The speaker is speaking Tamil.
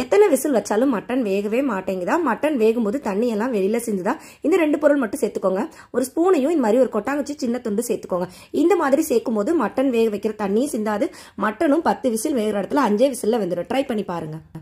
எத்தனை விசில் வச்சாலும் மட்டன் வேகவே மாட்டேங்குதா மட்டன் வேகும்போது தண்ணியெல்லாம் வெளியில் சிந்துதா இந்த ரெண்டு பொருள் மட்டும் சேர்த்துக்கோங்க ஒரு ஸ்பூனையும் இந்த மாதிரி ஒரு கொட்டாங்குச்சி சின்ன துண்டு சேர்த்துக்கோங்க இந்த மாதிரி சேர்க்கும் போது மட்டன் வேக வைக்கிற தண்ணியும் சிந்தாது மட்டனும் பத்து விசில் வேகிற இடத்துல அஞ்சே விசிலில் வந்துடும் ட்ரை பண்ணி பாருங்கள்